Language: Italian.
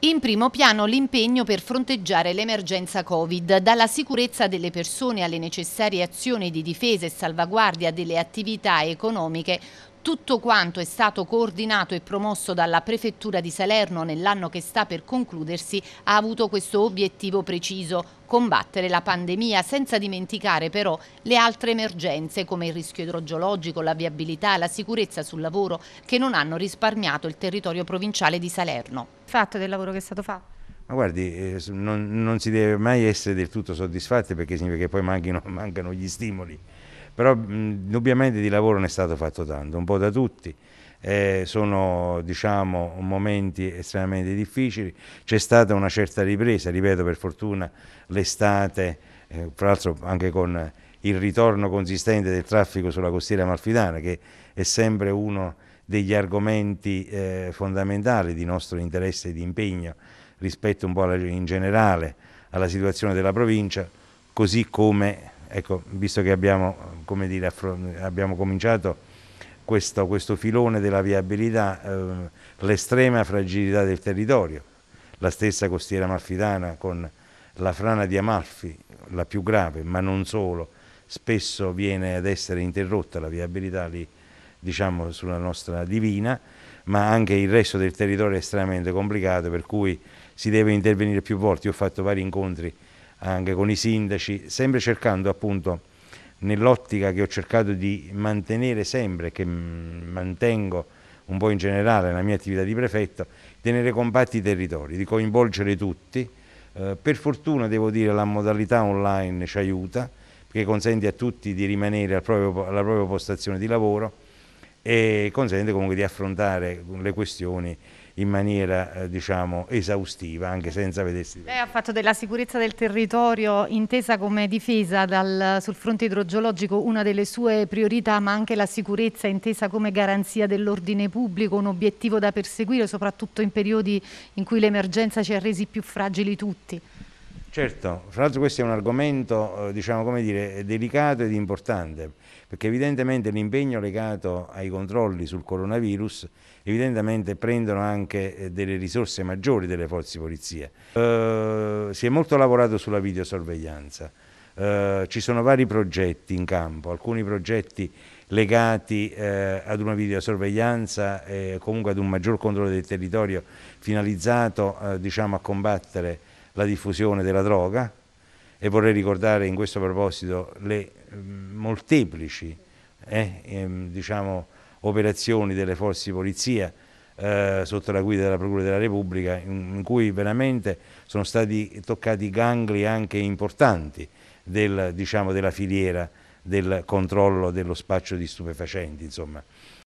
In primo piano l'impegno per fronteggiare l'emergenza Covid, dalla sicurezza delle persone alle necessarie azioni di difesa e salvaguardia delle attività economiche, tutto quanto è stato coordinato e promosso dalla Prefettura di Salerno nell'anno che sta per concludersi ha avuto questo obiettivo preciso, combattere la pandemia senza dimenticare però le altre emergenze come il rischio idrogeologico, la viabilità, la sicurezza sul lavoro che non hanno risparmiato il territorio provinciale di Salerno. Fatto del lavoro che è stato fatto? Ma guardi, eh, non, non si deve mai essere del tutto soddisfatti perché significa che poi manchino, mancano gli stimoli però indubbiamente di lavoro ne è stato fatto tanto, un po' da tutti. Eh, sono diciamo, momenti estremamente difficili, c'è stata una certa ripresa, ripeto per fortuna l'estate, eh, fra l'altro anche con il ritorno consistente del traffico sulla costiera amalfitana che è sempre uno degli argomenti eh, fondamentali di nostro interesse e di impegno rispetto un po' alla, in generale alla situazione della provincia, così come, ecco, visto che abbiamo come dire, abbiamo cominciato questo, questo, filone della viabilità, eh, l'estrema fragilità del territorio, la stessa costiera amalfitana con la frana di Amalfi, la più grave, ma non solo, spesso viene ad essere interrotta la viabilità lì, diciamo, sulla nostra divina, ma anche il resto del territorio è estremamente complicato, per cui si deve intervenire più volte. Io ho fatto vari incontri anche con i sindaci, sempre cercando appunto nell'ottica che ho cercato di mantenere sempre, che mm, mantengo un po' in generale nella mia attività di prefetto, tenere compatti i territori, di coinvolgere tutti. Eh, per fortuna devo dire la modalità online ci aiuta, perché consente a tutti di rimanere al proprio, alla propria postazione di lavoro e consente comunque di affrontare le questioni in maniera eh, diciamo, esaustiva, anche senza vedersi. Lei ha fatto della sicurezza del territorio intesa come difesa dal, sul fronte idrogeologico una delle sue priorità, ma anche la sicurezza intesa come garanzia dell'ordine pubblico, un obiettivo da perseguire soprattutto in periodi in cui l'emergenza ci ha resi più fragili tutti. Certo, fra l'altro questo è un argomento eh, diciamo, come dire, delicato ed importante, perché evidentemente l'impegno legato ai controlli sul coronavirus evidentemente prendono anche eh, delle risorse maggiori delle forze di polizia. Eh, si è molto lavorato sulla videosorveglianza, eh, ci sono vari progetti in campo, alcuni progetti legati eh, ad una videosorveglianza e comunque ad un maggior controllo del territorio finalizzato eh, diciamo, a combattere la la diffusione della droga e vorrei ricordare in questo proposito le mm, molteplici eh, ehm, diciamo, operazioni delle forze di polizia eh, sotto la guida della Procura della Repubblica in, in, cui veramente sono stati toccati gangli anche importanti del, diciamo, della filiera del controllo dello spaccio di stupefacenti. Insomma.